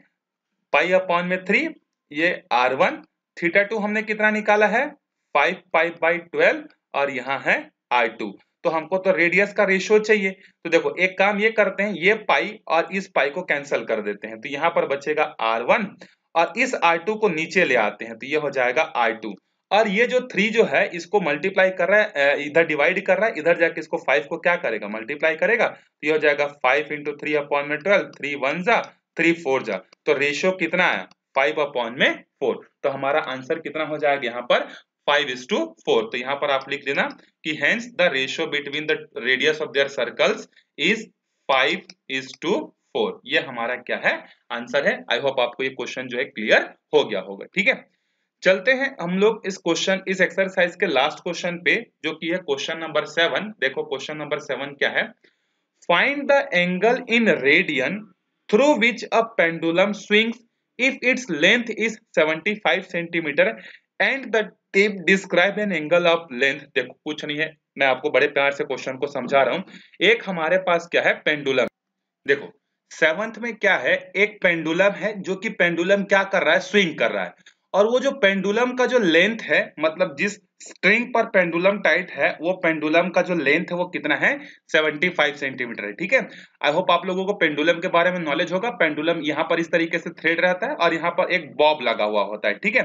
Speaker 1: पाई अपॉन में थ्री ये आर वन थीटा टू हमने कितना निकाला है फाइव फाइव बाई ट्वेल्व और यहाँ है आई टू तो हमको तो रेडियस का रेशियो चाहिए तो देखो एक काम ये करते हैं ये पाई और इस पाई को कैंसिल कर देते हैं तो यहाँ पर बचेगा आर वन और इस आर टू को नीचे ले आते हैं तो ये हो जाएगा आर टू और ये जो थ्री जो है इसको मल्टीप्लाई कर रहा है इधर डिवाइड कर रहा है इधर जाके इसको फाइव को क्या करेगा मल्टीप्लाई करेगा तो ये हो जाएगा फाइव इंटू थ्री अपॉइंट में ट्वेल्व थ्री वन जा थ्री फोर जा तो रेशियो कितना आया फाइव अपॉन में फोर तो हमारा आंसर कितना हो जाएगा यहाँ पर फाइव इज टू फोर तो यहाँ पर आप लिख लेना कि hence the ratio between the radius of their circles is five is to four ये हमारा क्या है आंसर है आई होप आपको ये क्वेश्चन जो है क्लियर हो गया होगा ठीक है चलते हैं हम लोग इस क्वेश्चन इस एक्सरसाइज के लास्ट क्वेश्चन पे जो कि है क्वेश्चन नंबर सेवन देखो क्वेश्चन नंबर सेवन क्या है find the angle in radian through which a pendulum swings if its length is 75 centimetre and the tip describe an angle of length देखो कुछ नहीं है मैं आपको बड़े प्यार से क्वेश्चन को समझा रहा हूं एक हमारे पास क्या है पेंडुलम देखो सेवंथ में क्या है एक पेंडुलम है जो कि पेंडुलम क्या कर रहा है स्विंग कर रहा है और वो जो पेंडुलम का जो लेंथ है मतलब जिस स्ट्रिंग पर पेंडुलम टाइट है वो पेंडुलम का जो लेंथ है वो कितना है 75 सेंटीमीटर है ठीक है आई होप आप लोगों को पेंडुलम के बारे में नॉलेज होगा पेंडुलम यहाँ पर इस तरीके से थ्रेड रहता है और यहाँ पर एक बॉब लगा हुआ होता है ठीक है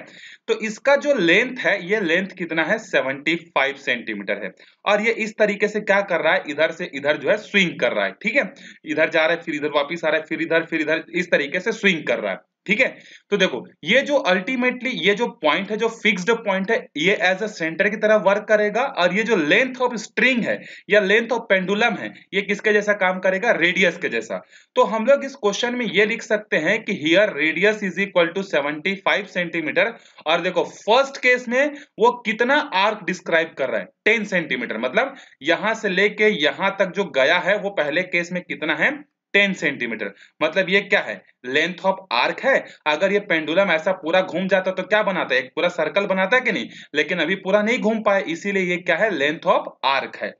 Speaker 1: तो इसका जो लेंथ है ये लेंथ कितना है 75 सेंटीमीटर है और ये इस तरीके से क्या कर रहा है इधर से इधर जो है स्विंग कर रहा है ठीक है इधर जा रहा है फिर इधर वापिस आ रहा है फिर इधर फिर इधर इस तरीके से स्विंग कर रहा है ठीक है तो देखो ये जो अल्टीमेटली ये जो पॉइंट है जो फिक्स्ड पॉइंट है ये एज अ सेंटर की तरह वर्क करेगा और ये जो लेंथ ऑफ स्ट्रिंग है या लेंथ ऑफ पेंडुलम है ये किसके जैसा काम करेगा रेडियस के जैसा तो हम लोग इस क्वेश्चन में ये लिख सकते हैं कि here radius is equal to 75 centimetre और देखो फर्स्ट केस में वो कितना आर्क डिस्क्राइब कर रहा है टेन सेंटीमीटर मतलब यहां से लेके यहां तक जो गया है वो पहले केस में कितना है टेन सेंटीमीटर मतलब ये क्या है लेंथ ऑफ आर्क है अगर ये पेंडुलम ऐसा पूरा घूम जाता तो क्या बनाता है एक पूरा सर्कल बनाता है कि नहीं लेकिन अभी पूरा नहीं घूम पाए इसीलिए ये क्या है लेंथ ऑफ आर्क है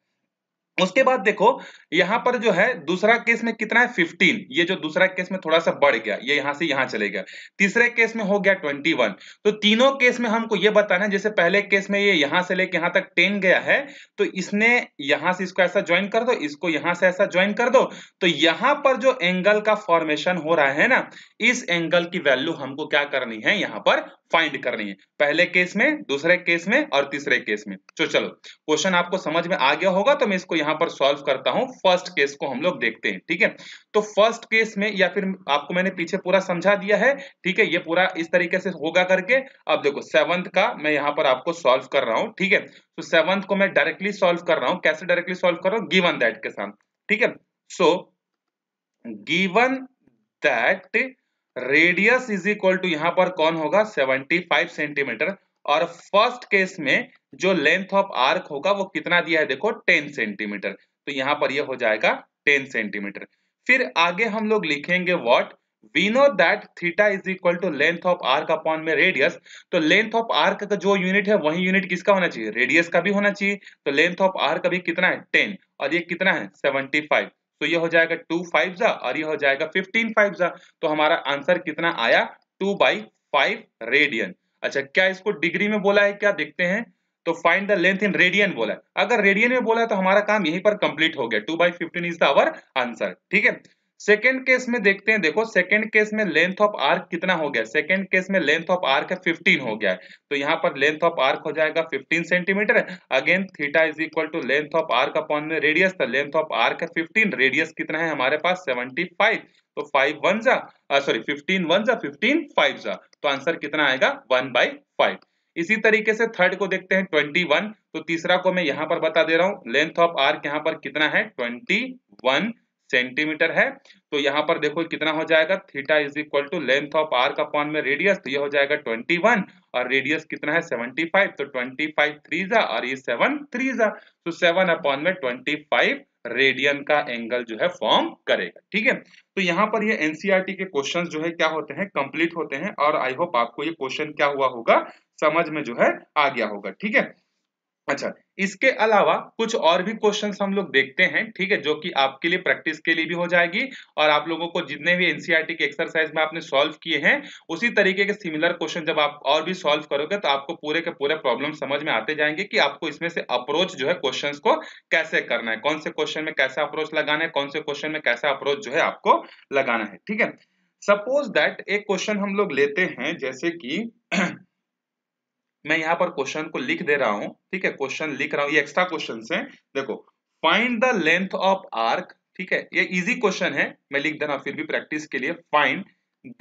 Speaker 1: उसके बाद देखो यहाँ पर जो है दूसरा केस में कितना है फिफ्टीन ये जो दूसरा केस में थोड़ा सा बढ़ गया ये यहाँ से यहाँ चले गया तीसरे केस में हो गया ट्वेंटी वन तो तीनों केस में हमको ये बताना है जैसे पहले केस में ये यहां से लेके यहां तक टेन गया है तो इसने यहां से इसको ऐसा ज्वाइन कर दो इसको यहां से ऐसा ज्वाइन कर दो तो यहाँ पर जो एंगल का फॉर्मेशन हो रहा है ना इस एंगल की वैल्यू हमको क्या करनी है यहाँ पर फाइंड करनी है पहले केस में दूसरे केस में और तीसरे केस में तो चलो क्वेश्चन आपको समझ में आ गया होगा तो मैं इसको यहाँ पर सॉल्व करता हूँ फर्स्ट केस को हम लोग देखते हैं ठीक है तो फर्स्ट केस में या फिर आपको मैंने पीछे पूरा समझा दिया है ठीक है ये पूरा इस तरीके से होगा करके अब देखो सेवंथ का मैं यहां पर आपको सॉल्व कर रहा हूं ठीक है तो सेवंथ को मैं डायरेक्टली सॉल्व कर रहा हूं कैसे डायरेक्टली सॉल्व कर रहा हूं गिवन दैट के साथ ठीक है so given that radius is equal to यहां पर कौन होगा 75 सेंटीमीटर और फर्स्ट केस में जो लेंथ ऑफ आर्क होगा वो कितना दिया है देखो 10 सेंटीमीटर तो यहां पर यह हो जाएगा टेन सेंटीमीटर फिर आगे हम लोग लिखेंगे what we know that theta is equal to length of arc upon में रेडियस तो लेंथ ऑफ आर्क का जो यूनिट है वही यूनिट किसका होना चाहिए रेडियस का भी होना चाहिए तो लेंथ ऑफ आर्क अभी कितना है टेन और ये कितना है 75 फाइव तो ये हो जाएगा टू फाइव जा और ये हो जाएगा फिफ्टीन फाइव जा तो हमारा आंसर कितना आया टू बाई फाइव रेडियन अच्छा क्या इसको डिग्री में बोला है क्या देखते हैं तो find the length in radian बोला है अगर रेडियन में बोला है तो हमारा काम यहीं पर कंप्लीट हो गया two by fifteen is the our answer ठीक है सेकेंड केस में देखते हैं देखो सेकेंड केस में लेंथ ऑफ आर्क कितना हो गया सेकेंड केस में लेंथ ऑफ आर्क है 15 हो गया है तो यहाँ पर लेंथ ऑफ आर्क हो जाएगा 15 centimetre again theta is equal to length of arc upon में रेडियस था लेंथ ऑफ आर्क है 15 रेडियस कितना है हमारे पास 75 तो फाइव वन जा सॉरी फिफ्टीन वन जा फिफ्टीन फाइव जा तो आंसर कितना आएगा वन बाई फाइव इसी तरीके से थर्ड को देखते हैं ट्वेंटी वन तो तीसरा को मैं यहां पर बता दे रहा हूं लेंथ ऑफ आर्क यहां पर कितना है वन सेंटीमीटर है तो यहां पर देखो कितना हो जाएगा theta is equal to length of arc upon में रेडियस तो ये हो जाएगा वन और रेडियस कितना है सेवनटी फाइव तो ट्वेंटी फाइव थ्री जा और ये सेवन थ्री जा तो सेवन अपॉन में फाइव रेडियन का एंगल जो है फॉर्म करेगा ठीक है तो यहाँ पर ये एनसीईआरटी e के क्वेश्चंस जो है क्या होते हैं कंप्लीट होते हैं और आई होप आपको ये क्वेश्चन क्या हुआ होगा समझ में जो है आ गया होगा ठीक है अच्छा इसके अलावा कुछ और भी क्वेश्चंस हम लोग देखते हैं ठीक है जो कि आपके लिए प्रैक्टिस के लिए भी हो जाएगी और आप लोगों को जितने भी एनसीईआरटी e के एक्सरसाइज में आपने सॉल्व किए हैं उसी तरीके के सिमिलर क्वेश्चन जब आप और भी सॉल्व करोगे तो आपको पूरे के पूरे प्रॉब्लम समझ में आते जाएंगे कि आपको इसमें से अप्रोच जो है क्वेश्चन को कैसे करना है कौन से क्वेश्चन में कैसा अप्रोच लगाना है कौन से क्वेश्चन में कैसा अप्रोच जो है आपको लगाना है ठीक है सपोज दैट एक क्वेश्चन हम लोग लेते हैं जैसे कि मैं यहाँ पर क्वेश्चन को लिख दे रहा हूँ ठीक है क्वेश्चन लिख रहा हूँ ये एक्स्ट्रा क्वेश्चन है देखो find the length of arc ठीक है ये इजी क्वेश्चन है मैं लिख देना फिर भी प्रैक्टिस के लिए find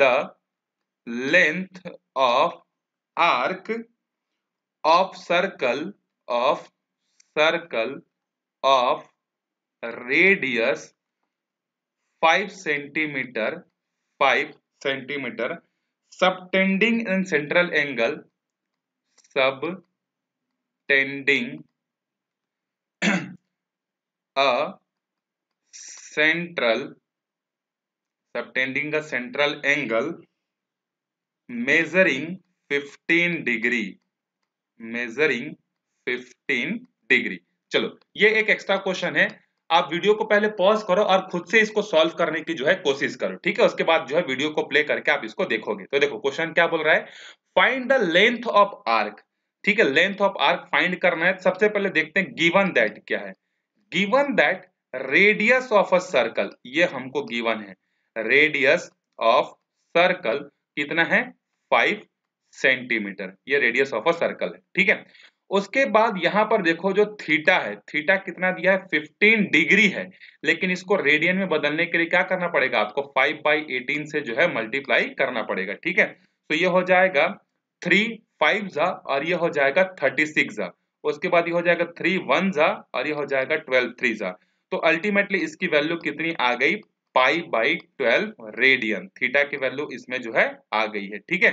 Speaker 1: the length of arc of circle of circle of radius five centimetre five centimetre subtending in central angle subtending a central subtending a central angle measuring 15 degree measuring 15 degree चलो ये एक extra question है आप video को पहले pause करो और खुद से इसको सॉल्व करने की जो है कोशिश करो ठीक है उसके बाद जो है वीडियो को प्ले करके आप इसको देखोगे तो देखो क्वेश्चन क्या बोल रहा है find the length of arc ठीक है लेंथ ऑफ आर्क फाइंड करना है सबसे पहले देखते हैं गिवन दैट क्या है given that radius of a circle ये हमको गिवन है रेडियस ऑफ सर्कल कितना है फाइव सेंटीमीटर ये रेडियस ऑफ अ सर्कल है ठीक है उसके बाद यहां पर देखो जो थीटा है थीटा कितना दिया है 15 डिग्री है लेकिन इसको रेडियन में बदलने के लिए क्या करना पड़ेगा आपको 5 बाई एटीन से जो है मल्टीप्लाई करना पड़ेगा ठीक है तो ये हो जाएगा थ्री फाइव झा और ये हो जाएगा थर्टी सिक्स झा उसके बाद ये हो जाएगा थ्री वन झा और ये हो जाएगा ट्वेल्व थ्री झा तो अल्टीमेटली इसकी वैल्यू कितनी आ गई pi by twelve radian theta की वैल्यू इसमें जो है आ गई है ठीक है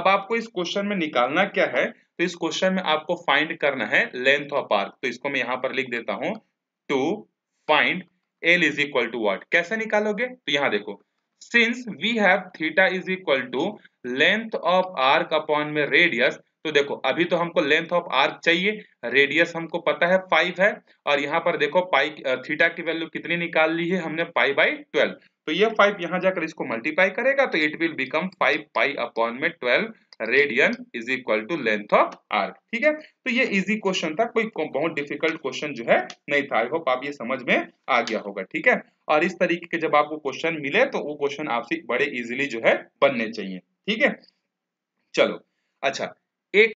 Speaker 1: अब आपको इस क्वेश्चन में निकालना क्या है तो इस क्वेश्चन में आपको फाइंड करना है लेंथ ऑफ आर्क तो इसको मैं यहां पर लिख देता हूं to find l is equal to what कैसे निकालोगे तो यहां देखो since we have theta is equal to length of arc upon में रेडियस तो देखो अभी तो हमको लेंथ ऑफ आर्क चाहिए रेडियस हमको पता है फाइव है और यहां पर देखो पाई थीटा की वैल्यू कितनी निकाल ली है हमने पाई बाई ट्वेल्व तो ये फाइव यहां जाकर इसको मल्टीप्लाई करेगा तो it will become five pi upon में twelve radian is equal to length of arc ठीक है तो ये इजी क्वेश्चन था कोई बहुत डिफिकल्ट क्वेश्चन जो है नहीं था आई होप आप ये समझ में आ गया होगा ठीक है और इस तरीके के जब आपको क्वेश्चन मिले तो वो क्वेश्चन आपसे बड़े इजिली जो है बनने चाहिए ठीक है चलो अच्छा